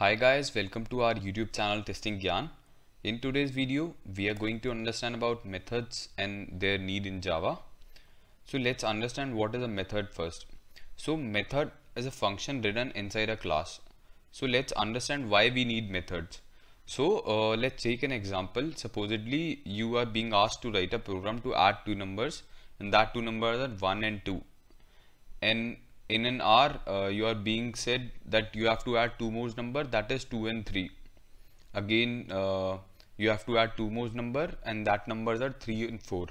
Hi guys, welcome to our YouTube channel Testing Gyan. In today's video, we are going to understand about methods and their need in Java. So let's understand what is a method first. So method is a function written inside a class. So let's understand why we need methods. So uh, let's take an example. Supposedly you are being asked to write a program to add two numbers and that two numbers are 1 and 2. And in an R, uh, you are being said that you have to add two most number that is 2 and 3 again uh, you have to add two most number and that numbers are 3 and 4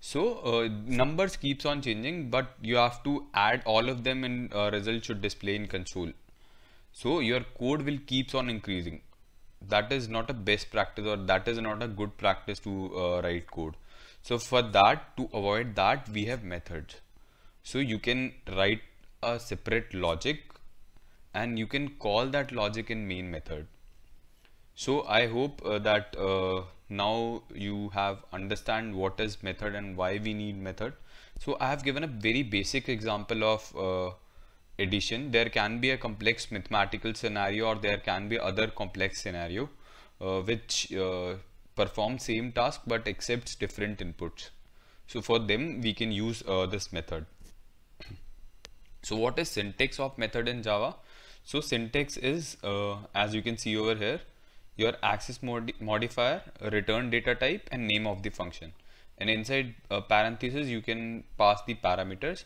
so uh, numbers keeps on changing but you have to add all of them and uh, result should display in console so your code will keeps on increasing that is not a best practice or that is not a good practice to uh, write code so for that to avoid that we have methods so you can write a separate logic and you can call that logic in main method. So I hope uh, that uh, now you have understand what is method and why we need method. So I have given a very basic example of uh, addition. There can be a complex mathematical scenario or there can be other complex scenario uh, which uh, perform same task but accepts different inputs. So for them we can use uh, this method. So what is syntax of method in Java? So syntax is, uh, as you can see over here, your access modi modifier, return data type and name of the function. And inside uh, you can pass the parameters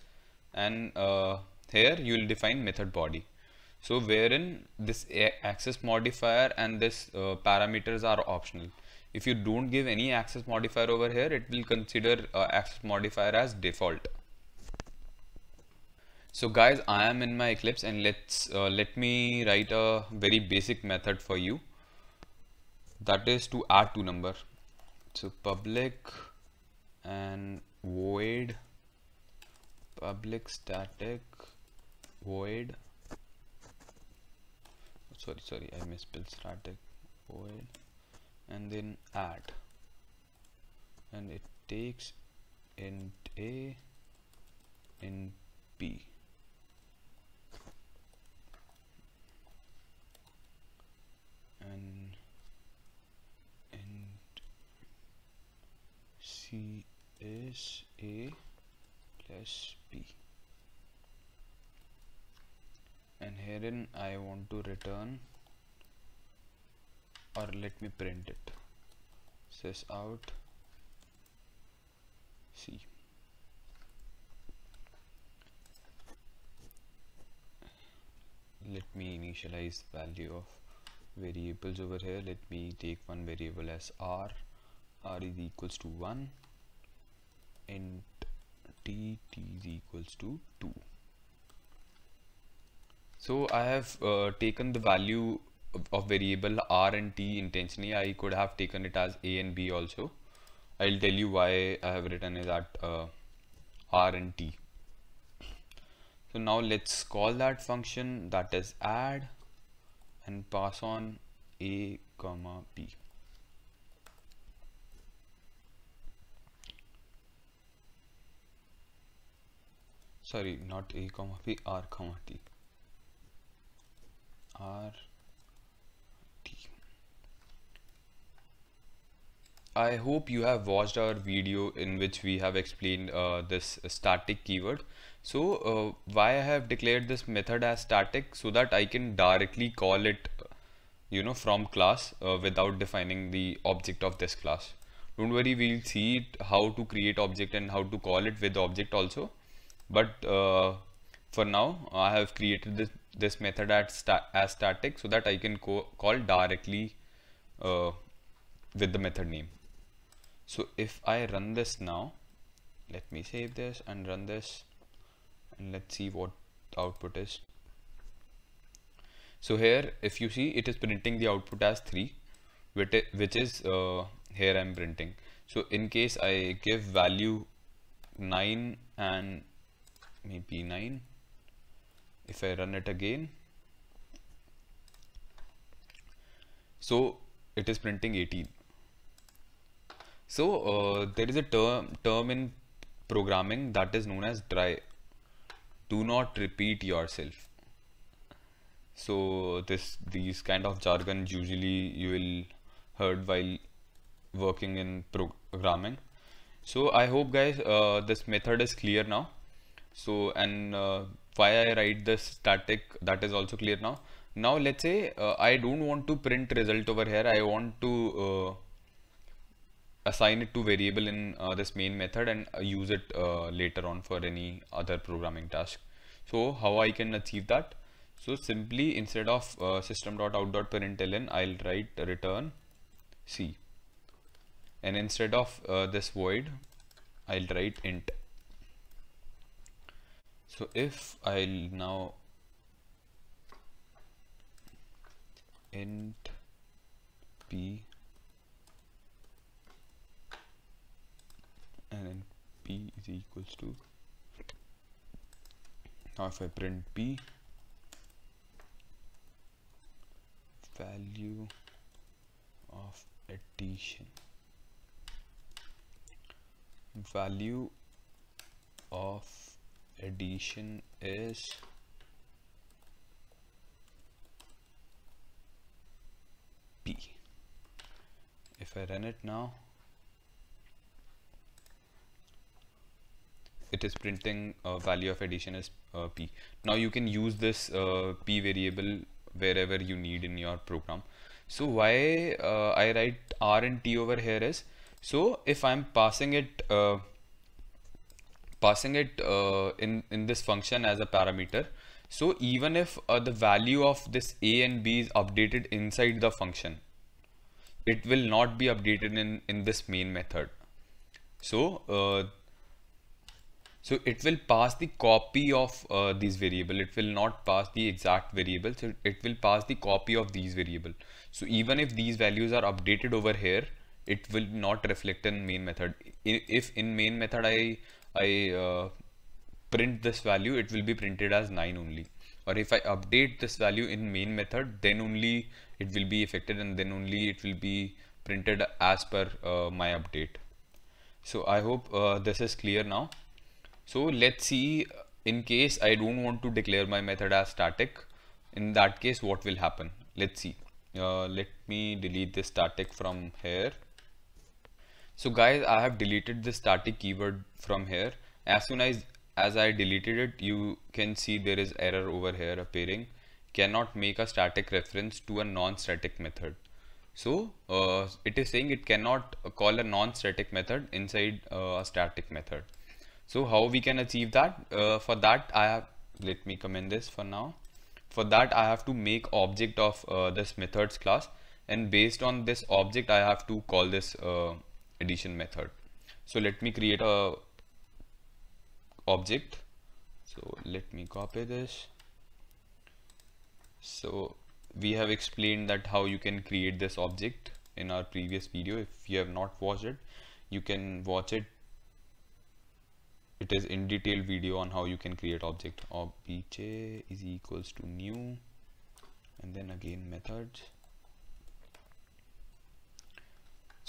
and uh, here you will define method body. So wherein this access modifier and this uh, parameters are optional. If you don't give any access modifier over here, it will consider uh, access modifier as default so guys I am in my Eclipse and let's uh, let me write a very basic method for you that is to add two number so public and void public static void sorry sorry I misspelled static void and then add and it takes int a int b is a plus b and herein I want to return or let me print it says out c let me initialize value of variables over here let me take one variable as r r is equals to 1 int t t is equals to 2 so I have uh, taken the value of, variable r and t intentionally I could have taken it as a and b also I'll tell you why I have written it as uh, r and t so now let's call that function that is add and pass on a comma b sorry not a comma p r comma t r t i hope you have watched our video in which we have explained uh, this static keyword so uh, why i have declared this method as static so that i can directly call it you know from class uh, without defining the object of this class don't worry we'll see it, how to create object and how to call it with object also but uh, for now I have created this, this method sta as static so that I can call directly uh, with the method name so if I run this now let me save this and run this and let's see what the output is so here if you see it is printing the output as 3 which is uh, here I'm printing so in case I give value 9 and me 9 if I run it again so it is printing 18 so uh, there is a term term in programming that is known as try do not repeat yourself so this these kind of jargon usually you will heard while working in programming so i hope guys uh, this method is clear now so and uh, why I write this static that is also clear now now let's say uh, I don't want to print result over here I want to uh, assign it to variable in uh, this main method and uh, use it later on for any other programming task so how I can achieve that so simply instead of uh, system.out.println I'll write return C and instead of uh, this void I'll write int so if i now int p and then p is equals to now if I print p value of addition value of addition is P if I run it now it is printing uh, value of addition as uh, p now you can use this uh, p variable wherever you need in your program so why uh, I write r and t over here is so if I'm passing it uh, passing it uh, in, in this function as a parameter. So even if uh, the value of this a and b is updated inside the function, it will not be updated in, in this main method. So, uh, so it will pass the copy of uh, these variable. It will not pass the exact variable. So it will pass the copy of these variable. So even if these values are updated over here, it will not reflect in main method. If in main method I I uh, print this value, it will be printed as 9 only. Or if I update this value in main method, then only it will be affected and then only it will be printed as per uh, my update. So I hope uh, this is clear now. So let's see uh, in case I don't want to declare my method as static. In that case, what will happen? Let's see. Uh, let me delete this static from here. So guys, I have deleted the static keyword from here. As soon as, as I deleted it, you can see there is error over here appearing. Cannot make a static reference to a non-static method. So uh, it is saying it cannot call a non-static method inside uh, a static method. So how we can achieve that? Uh, for that I have, let me comment this for now. For that I have to make object of uh, this methods class and based on this object I have to call this uh, addition method so let me create a object so let me copy this so we have explained that how you can create this object in our previous video if you have not watched it you can watch it it is in detail video on how you can create object obj is equals to new and then again methods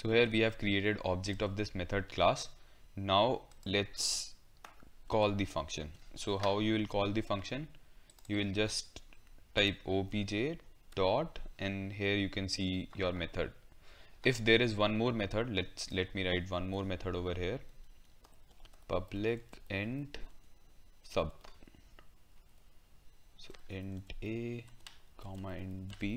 so here we have created object of this method class now let's call the function so how you will call the function you will just type obj dot and here you can see your method if there is one more method let's let me write one more method over here public int sub so int a comma int b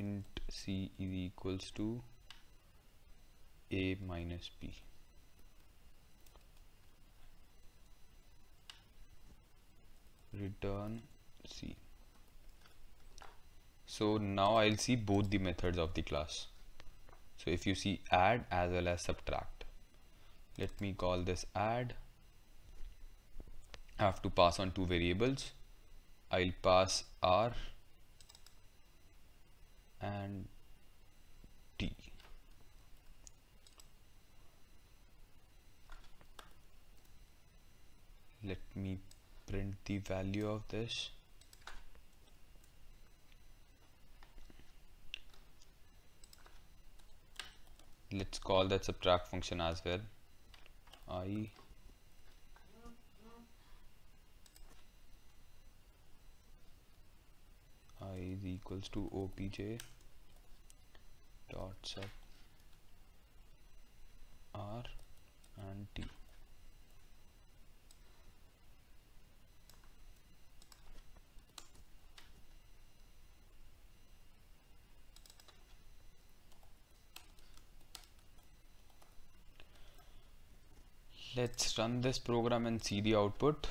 int c is equals to a minus b return c so now I'll see both the methods of the class so if you see add as well as subtract let me call this add I have to pass on two variables I'll pass r and t let me print the value of this let's call that subtract function as well i equals to opj dot sub r and t let's run this program and see the output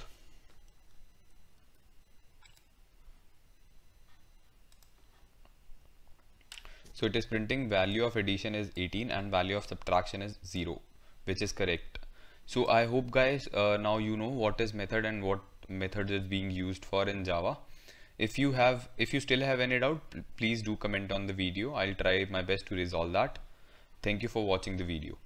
So it is printing value of addition is 18 and value of subtraction is 0 which is correct. So I hope guys uh, now you know what is method and what method is being used for in Java. If you have if you still have any doubt please do comment on the video. I'll try my best to resolve that. Thank you for watching the video.